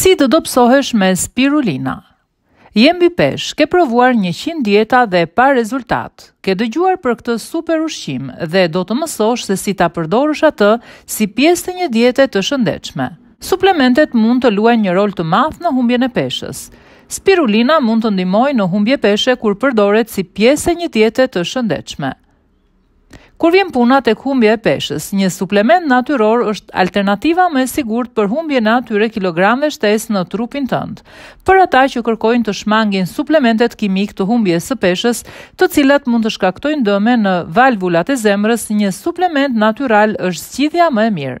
Si të dopsohesh me spirulina? Jem pesh ke provuar 100 dieta dhe pa rezultat. Ke dëgjuar për këtë super ushqim dhe do të mësosh se si ta përdorësh atë si pjesë të një diete të shëndetshme. Suplementet mund të luajnë një rol të madh në humbjen e peshës. Spirulina mund të ndihmojë në humbje peshe kur përdoret si pjesë e një diete të shëndetshme. Kur vjen puna tek humbja e peshës, një suplement natyror është alternativa më e sigurt për humbjen e atyre kilogramëve shtesë në trupin tënd. Për ata që kërkojnë të shmangin suplementet kimik të humbjes së peshës, të cilat mund të shkaktojnë dëme në valvulat e zemrës, një suplement natyral është zgjidhja më e mirë.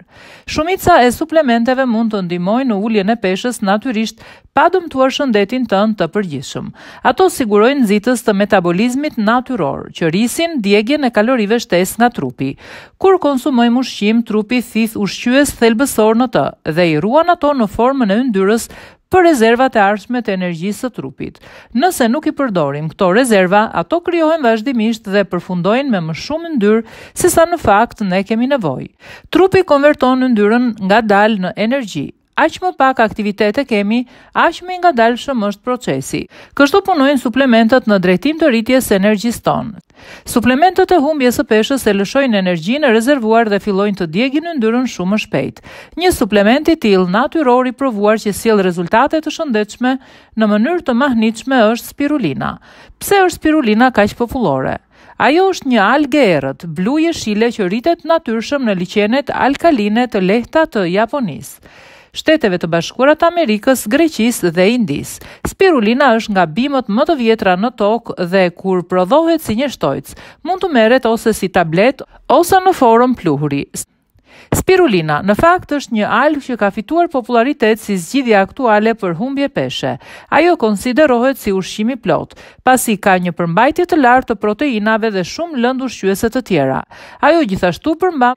Shumica e suplementeve mund të ndihmojnë në uljen e peshës natyrisht pa dëmtuar shëndetin tënd të përgjithshëm. Ato sigurojnë nxitës të metabolizmit natyror, që rrisin djegjen e kalorive shtesë pjesë nga trupi. Kur konsumojmë ushqim, trupi thith ushqyes thelbësor në të dhe i ruan ato në formën e yndyrës për rezervat e ardhshme të energjisë së trupit. Nëse nuk i përdorim këto rezerva, ato krijohen vazhdimisht dhe përfundojnë me më shumë yndyrë se sa në fakt ne kemi nevojë. Trupi konverton yndyrën ngadalë në energji. Aq më pak aktivitete kemi, aq më dalë ngadalshëm është procesi. Kështu punojnë suplementet në drejtim të rritjes së tonë. Suplementet e humbjes së peshës e lëshojnë energjinë e rezervuar dhe fillojnë të djegin yndyrën ndyrën shumë shpejt. Një suplement i tillë natyror i provuar që sjell rezultate të shëndetshme në mënyrë të mahnitshme është spirulina. Pse është spirulina kaq popullore? Ajo është një alge errët, blu jeshile që rritet natyrshëm në liqenet alkaline të lehta të Japonisë shteteve të bashkuara të Amerikës, Greqisë dhe Indisë. Spirulina është nga bimët më të vjetra në tokë dhe kur prodhohet si një shtojc, mund të merret ose si tablet ose në formë pluhuri. Spirulina në fakt është një algë që ka fituar popularitet si zgjidhje aktuale për humbje peshe. Ajo konsiderohet si ushqim i plot, pasi ka një përmbajtje të lartë të proteinave dhe shumë lëndë ushqyese të tjera. Ajo gjithashtu përmban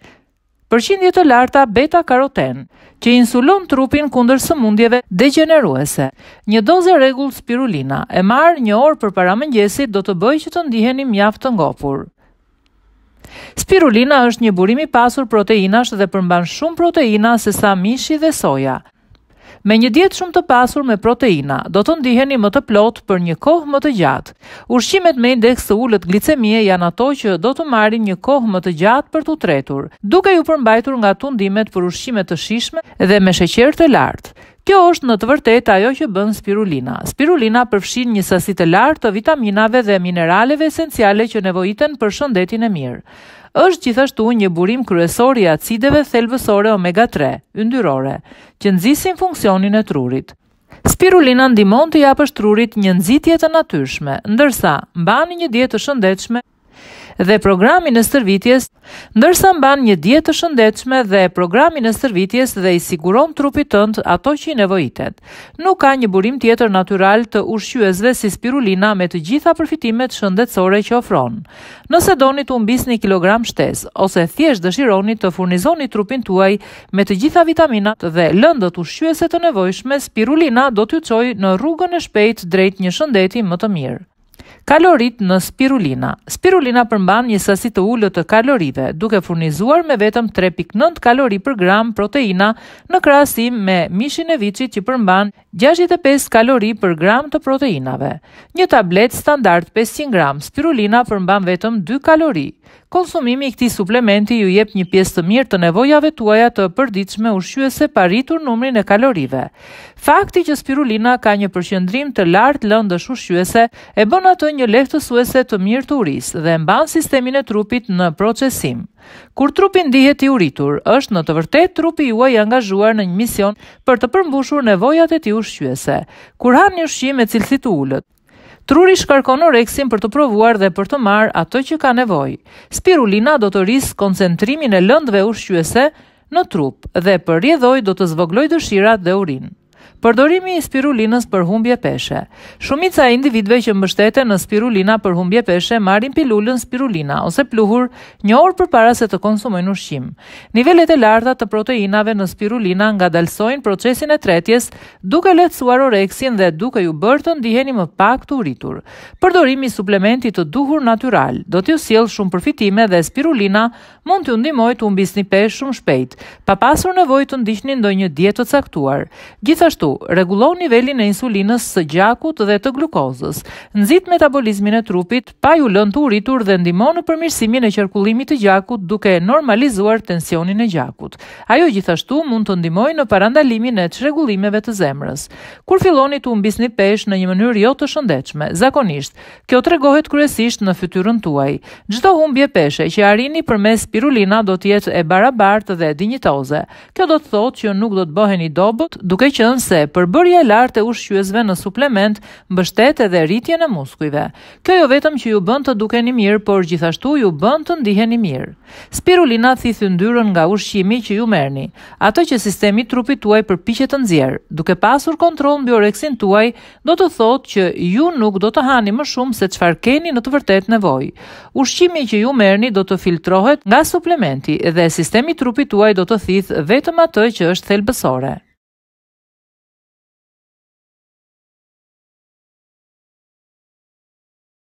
përqindje të larta beta-karoten, që insulon trupin kundër sëmundjeve degeneruese. Një doze regull spirulina e marrë një orë për para mëngjesit do të bëj që të ndihenim mjaft të ngopur. Spirulina është një burimi pasur proteinash dhe përmban shumë proteina se sa mishi dhe soja – Me një dietë shumë të pasur me proteina, do të ndiheni më të plot për një kohë më të gjatë. Ushqimet me indeks të ulët glicemie janë ato që do të marrin një kohë më të gjatë për tu tretur. Duke ju përmbajtur nga tundimet për ushqime të shishme dhe me sheqer të lartë. Kjo është në të vërtetë ajo që bën spirulina. Spirulina përfshin një sasi të lartë të vitaminave dhe mineraleve esenciale që nevojiten për shëndetin e mirë. Është gjithashtu një burim kryesor i acideve thelbësore omega 3, yndyrore, që nxisin funksionin e trurit. Spirulina ndihmon të japësh trurit një nxitje të natyrshme, ndërsa mbani një dietë të shëndetshme dhe programin e stërvitjes, ndërsa mban një dietë të shëndetshme dhe programin e stërvitjes dhe i siguron trupit tënd ato që i nevojitet. Nuk ka një burim tjetër natyral të ushqyesve si spirulina me të gjitha përfitimet shëndetësore që ofron. Nëse doni të humbisni kilogram shtesë ose thjesht dëshironi të furnizoni trupin tuaj me të gjitha vitaminat dhe lëndët ushqyese të nevojshme, spirulina do t'ju çojë në rrugën e shpejtë drejt një shëndeti më të mirë. Kalorit në spirulina. Spirulina përmban një sasi të ulët të kalorive, duke furnizuar me vetëm 3.9 kalori për gram proteina në krasim me mishin e vici që përmban 65 kalori për gram të proteinave. Një tablet standart 500 gram spirulina përmban vetëm 2 kalori. Konsumimi i këtij suplementi ju jep një pjesë të mirë të nevojave tuaja të përditshme ushqyese pa rritur numrin e kalorive. Fakti që spirulina ka një përqendrim të lartë lëndësh ushqyese e bën atë një lehtësuese të mirë të uris dhe mban sistemin e trupit në procesim. Kur trupi ndihet i uritur, është në të vërtetë trupi juaj i angazhuar në një mision për të përmbushur nevojat e tij ushqyese. Kur hani ushqim me cilësi të ulët, Truri shkarkon oreksin për të provuar dhe për të marrë ato që ka nevojë. Spirulina do të rris koncentrimin e lëndëve ushqyese në trup dhe për rjedhoj do të zvogloj dëshirat dhe urinë. Përdorimi i spirulinës për humbje peshe. Shumica e individëve që mbështeten në spirulina për humbje peshe marrin pilulën spirulina ose pluhur një orë përpara se të konsumojnë ushqim. Nivelet e larta të proteinave në spirulina ngadalsojnë procesin e tretjes, duke lehtësuar oreksin dhe duke ju bërë të ndiheni më pak të uritur. Përdorimi i suplementit të duhur natyral do t'ju sjellë shumë përfitime dhe spirulina mund t'ju ndihmojë të humbisni peshë shumë shpejt, pa pasur nevojë të ndiqni ndonjë dietë të caktuar. Gjithashtu rregullon nivelin e insulinës së gjakut dhe të glukozës, nxit metabolizmin e trupit pa ju lënë të uritur dhe ndihmon në përmirësimin e qarkullimit të gjakut duke normalizuar tensionin e gjakut. Ajo gjithashtu mund të ndihmojë në parandalimin e çrregullimeve të zemrës. Kur filloni të humbisni peshë në një mënyrë jo të shëndetshme, zakonisht kjo tregohet kryesisht në fytyrën tuaj. Çdo humbje peshe që arrini përmes spirulina do të jetë e barabartë dhe e dinjitoze. Kjo do të thotë që nuk do të bëheni dobët, duke qenë se përbërja e lartë e ushqyesve në suplement mbështet edhe rritjen e muskujve. Kjo jo vetëm që ju bën të dukeni mirë, por gjithashtu ju bën të ndiheni mirë. Spirulina thith yndyrën nga ushqimi që ju merrni, ato që sistemi i trupit tuaj përpiqet të nxjerr. Duke pasur kontroll mbi oreksin tuaj, do të thotë që ju nuk do të hani më shumë se çfarë keni në të vërtetë nevojë. Ushqimi që ju merrni do të filtrohet nga suplementi dhe sistemi i trupit tuaj do të thith vetëm atë që është thelbësore.